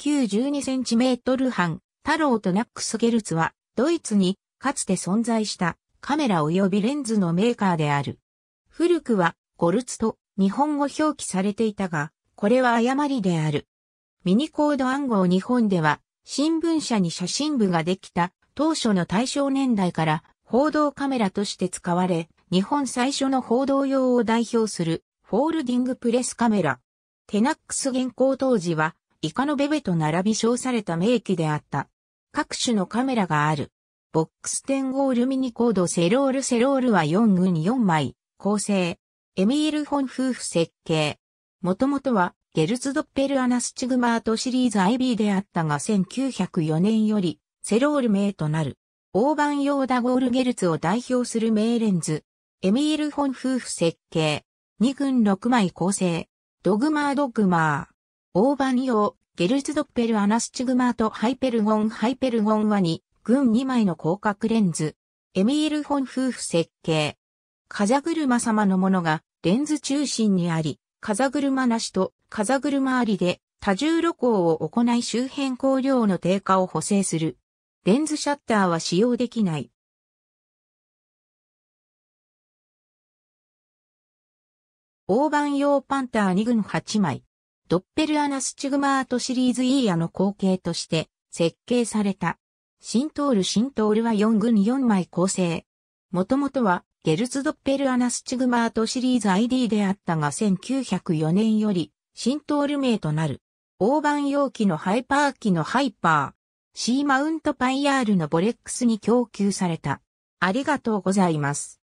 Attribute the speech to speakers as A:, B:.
A: 9 12トル半、タローとナックスゲルツは、ドイツに、かつて存在したカメラ及びレンズのメーカーである。古くは、ゴルツと日本語表記されていたが、これは誤りである。ミニコード暗号日本では、新聞社に写真部ができた当初の大正年代から報道カメラとして使われ、日本最初の報道用を代表するフォールディングプレスカメラ。テナックス現行当時はイカのベベと並び称された名機であった。各種のカメラがある。ボックス10ゴールミニコードセロールセロールは4軍4枚、構成。エミール・ホン夫婦設計。もともとは、ゲルツドッペルアナスチグマートシリーズ IB であったが1904年より、セロール名となる。大判用ダゴールゲルツを代表する名レンズ。エミール・ホン夫婦設計。2軍6枚構成。ドグマードグマー。オーバニオ、ゲルズドッペルアナスチグマートハイペルゴンハイペルゴンは2、群2枚の広角レンズ。エミール・フォン夫婦設計。風車様のものがレンズ中心にあり、風車なしと風車ありで多重露光を行い周辺光量の低下を補正する。レンズシャッターは使用できない。大判用パンター2群8枚。ドッペルアナスチグマートシリーズイーヤの後継として設計された。シントールシントールは4群4枚構成。もともとはゲルツドッペルアナスチグマートシリーズ ID であったが1904年よりシントール名となる。大判容器のハイパー機のハイパー。C マウントパイヤールのボレックスに供給され
B: た。ありがとうございます。